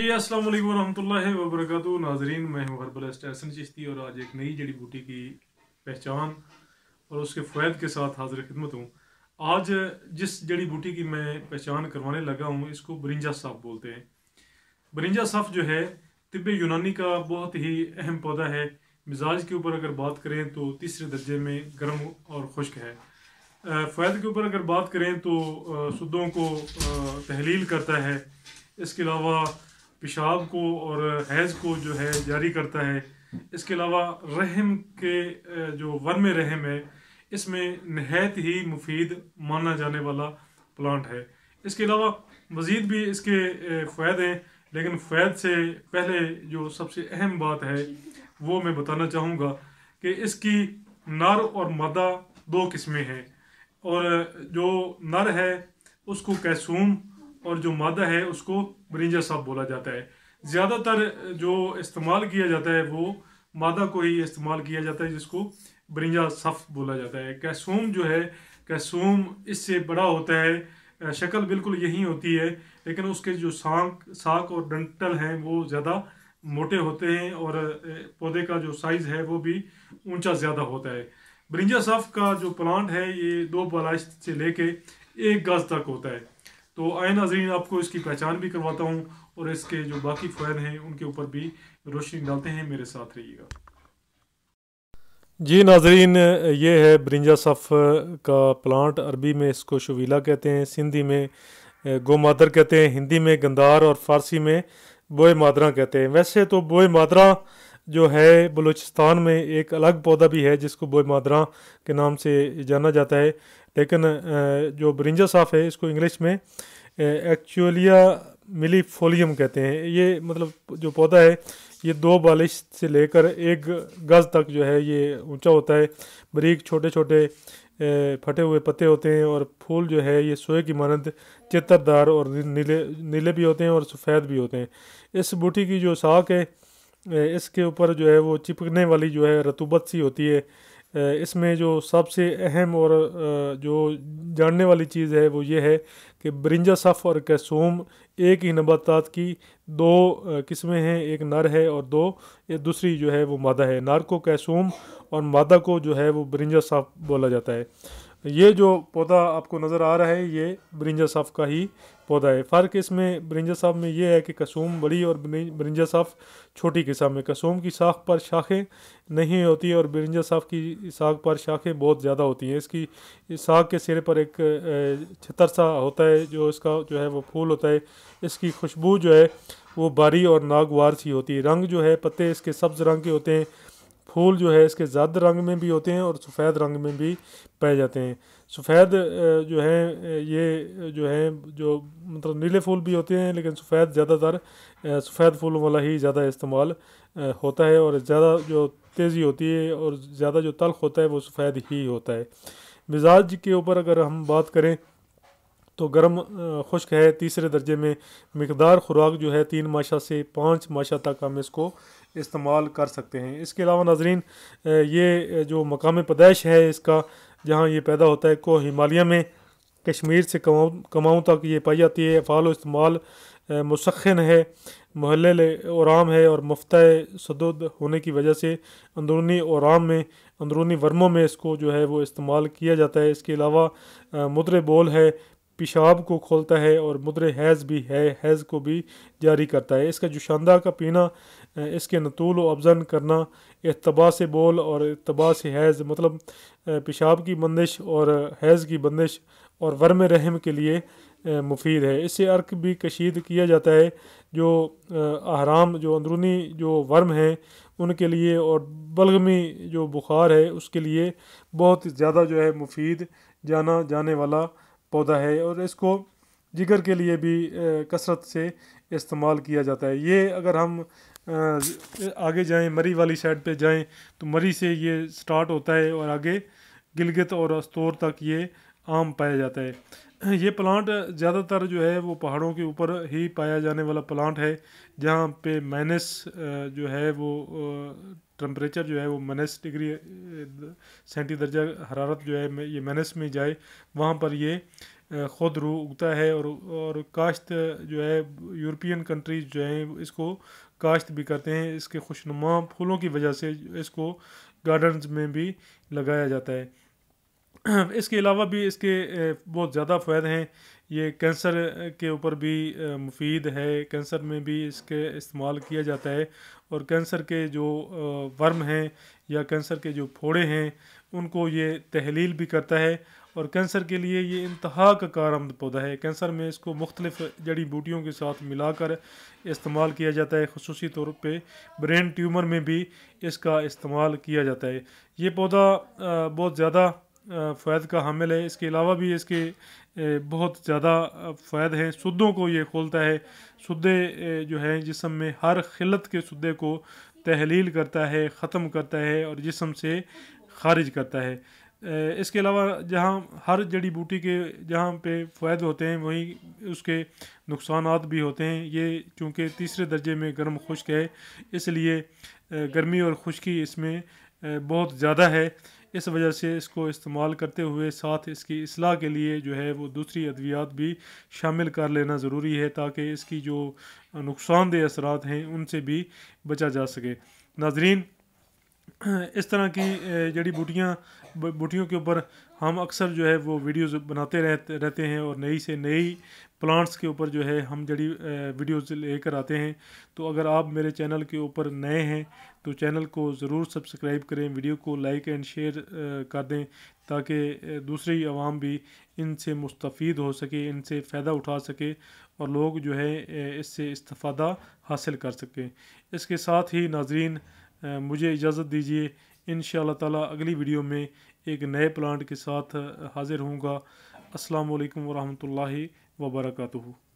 जी अस्सलाम वालेकुम रहमतुल्लाहि व बरकातहू नाजरीन मैं हूँ हर्बलिस्ट एहसन चिश्ती और आज एक नई जड़ी बूटी की पहचान और उसके फ़ायद के साथ हाजिर खिदमत हूँ आज जिस जड़ी बूटी की मैं पहचान करवाने लगा हूँ इसको बरिंजा साफ बोलते हैं बरिंजा साफ जो है तिब यूनानी का बहुत ही अहम पौधा है मिजाज के ऊपर अगर बात करें तो तीसरे दर्जे में गर्म और खुश्क है फ़ायद के ऊपर अगर बात करें तो सुदों को तहलील करता है इसके अलावा पेशाब को और हैज़ को जो है जारी करता है इसके अलावा रहम के जो वन में रहम है इसमें नहायत ही मुफीद माना जाने वाला प्लांट है इसके अलावा मज़ीद भी इसके फ़ायदे हैं लेकिन फ़ायद से पहले जो सबसे अहम बात है वो मैं बताना चाहूँगा कि इसकी नर और मादा दो किस्में हैं और जो नर है उसको कैसूम और जो मादा है उसको बरिंजा साहब बोला जाता है ज़्यादातर जो इस्तेमाल किया जाता है वो मादा को ही इस्तेमाल किया जाता है जिसको बरिंजा सफ़ बोला जाता है कैसूम जो है कैसूम इससे बड़ा होता है शक्ल बिल्कुल यही होती है लेकिन उसके जो सांक साक और डंटल हैं वो ज़्यादा मोटे होते हैं और पौधे का जो साइज़ है वो भी ऊंचा ज़्यादा होता है ब्रिंजा सफ़ का जो प्लांट है ये दो बलाइश से लेके एक गज तक होता है तो आए नाजरीन आपको इसकी पहचान भी करवाता हूँ और इसके जो बाकी फैन हैं उनके ऊपर भी रोशनी डालते हैं मेरे साथ रहिएगा जी नाजरीन ये है ब्रिंजा सफ़ का प्लांट अरबी में इसको शवीला कहते हैं सिंधी में गोमादर कहते हैं हिंदी में गंदार और फारसी में बोए मादरा कहते हैं वैसे तो बोए मादरा जो है बलूचिस्तान में एक अलग पौधा भी है जिसको बोए मादरा के नाम से जाना जाता है लेकिन जो ब्रिंजा साफ है इसको इंग्लिश में एक्चुअलिया मिलीफोलियम कहते हैं ये मतलब जो पौधा है ये दो बालिश से लेकर एक गज तक जो है ये ऊंचा होता है बरीक छोटे छोटे फटे हुए पत्ते होते हैं और फूल जो है ये सोए की मानंद चितरदार और नीले नीले भी होते हैं और सफ़ेद भी होते हैं इस बूटी की जो साख है इसके ऊपर जो है वो चिपकने वाली जो है रतूबत सी होती है इसमें जो सबसे अहम और जो जानने वाली चीज़ है वो ये है कि ब्रिंजा सफ़ और कैसोम एक ही नबातात की दो किस्में हैं एक नर है और दो ये दूसरी जो है वो मादा है नर को कैसोम और मादा को जो है वो ब्रिंजा सफ़ बोला जाता है ये जो पौधा आपको नज़र आ रहा है ये ब्रिंजा साफ का ही पौधा है फ़र्क इसमें ब्रिंजा साफ में ये है कि कसूम बड़ी और ब्रिंजा साफ छोटी किस्म है कसूम की साख पर शाखें नहीं होती और ब्रिंजा साफ की साख पर शाखें बहुत ज़्यादा होती हैं इसकी साग के सिरे पर एक छतर सा होता है जो इसका जो है वो फूल होता है इसकी खुशबू जो है वो बारी और नागवार सी होती है रंग जो है पत्ते इसके सब्ज़ रंग के होते हैं फूल जो है इसके ज़्यादा रंग में भी होते हैं और सफ़ेद रंग में भी पाए जाते हैं सफ़ेद जो है ये जो है जो मतलब नीले फूल भी होते हैं लेकिन सफ़ेद ज़्यादातर सफ़ेद फूलों वाला ही ज़्यादा इस्तेमाल होता है और ज़्यादा जो तेज़ी होती है और ज़्यादा जो तल्ख होता है वो सफ़ेद ही होता है मिजाज के ऊपर अगर हम बात करें तो गर्म खुश्क है तीसरे दर्जे में मकदार खुराक जो है तीन माशा से पाँच माशा तक हम इसको इस्तेमाल कर सकते हैं इसके अलावा नाजरीन ये जो मकाम पैदाइश है इसका जहाँ ये पैदा होता है को हिमालय में कश्मीर से कमाऊँ कमाऊँ तक ये पाई जाती है फ़ाल इस्तेमाल मुसखन है महल और आम है और मुफ्त सदुद होने की वजह से अंदरूनी और आम में अंदरूनी वर्मों में इसको जो है वो इस्तेमाल किया जाता है इसके अलावा मुद्र बोल है पेशाब को खोलता है और मुद्र हैज़ भी है हैज़ को भी जारी करता है इसका जुशानदा का पीना इसके नतूल व अफजन करना अतबा से बोल और अतबा से हैज़ मतलब पेशाब की बंदिश और हैज़ की बंदिश और वर्म रहम के लिए मुफीद है इससे अर्क भी कशीद किया जाता है जो आहराम जो अंदरूनी जो वर्म हैं उनके लिए और बलगमी जो बुखार है उसके लिए बहुत ज़्यादा जो है मुफीद जाना जाने वाला पौधा है और इसको जिगर के लिए भी कसरत से इस्तेमाल किया जाता है ये अगर हम आगे जाएं मरी वाली साइड पे जाएं तो मरी से ये स्टार्ट होता है और आगे गिलगित और अस्तौर तक ये आम पाया जाता है ये प्लांट ज़्यादातर जो है वो पहाड़ों के ऊपर ही पाया जाने वाला प्लांट है जहाँ पे माइनस जो है वो टेम्परेचर जो है वो माइनस डिग्री सेंटी दर्जा हरारत जो है ये मैनस में जाए वहाँ पर ये खुद रू उगता है और और काश्त जो है यूरोपियन कंट्रीज जो हैं इसको काश्त भी करते हैं इसके खुशनुमा फूलों की वजह से इसको गार्डन्स में भी लगाया जाता है इसके अलावा भी इसके बहुत ज़्यादा फ़ायदे हैं ये कैंसर के ऊपर भी मुफीद है कैंसर में भी इसके इस्तेमाल किया जाता है और कैंसर के जो वर्म हैं या कैंसर के जो फोड़े हैं उनको ये तहलील भी करता है और कैंसर के लिए ये इंतहा का कारम पौधा है कैंसर में इसको मुख्तलिफ जड़ी बूटियों के साथ मिलाकर इस्तेमाल किया जाता है खसूस तौर पे ब्रेन ट्यूमर में भी इसका इस्तेमाल किया जाता है ये पौधा बहुत ज़्यादा फ़ायद का हामिल है इसके अलावा भी इसके बहुत ज़्यादा फ़ायद हैं सुदों को ये खोलता है सुदे जो है जिसम में हर खिलत के सुदे को तहलील करता है ख़त्म करता है और जिसम से खारिज करता है इसके अलावा जहाँ हर जड़ी बूटी के जहाँ पे फ़ायदे होते हैं वहीं उसके नुकसान भी होते हैं ये चूँकि तीसरे दर्जे में गर्म खुश्क है इसलिए गर्मी और खुश्की इसमें बहुत ज़्यादा है इस वजह से इसको इस्तेमाल करते हुए साथ इसकी असलाह के लिए जो है वो दूसरी अद्वियात भी शामिल कर लेना ज़रूरी है ताकि इसकी जो नुकसानदेह असरात हैं उनसे भी बचा जा सके नाजरीन इस तरह की जड़ी बूटियाँ बूटियों के ऊपर हम अक्सर जो है वो वीडियोस बनाते रहते रहते हैं और नई से नई प्लांट्स के ऊपर जो है हम जड़ी वीडियोस लेकर आते हैं तो अगर आप मेरे चैनल के ऊपर नए हैं तो चैनल को ज़रूर सब्सक्राइब करें वीडियो को लाइक एंड शेयर कर दें ताकि दूसरी आवाम भी इनसे मुस्तफ़ हो सके इनसे फ़ायदा उठा सके और लोग जो है इससे इस्तफ़ादा हासिल कर सकें इसके साथ ही नाजरीन मुझे इजाज़त दीजिए इन ताला अगली वीडियो में एक नए प्लांट के साथ हाज़िर होऊंगा अस्सलाम वालेकुम वरहमतुल्लाहि वबरकatuh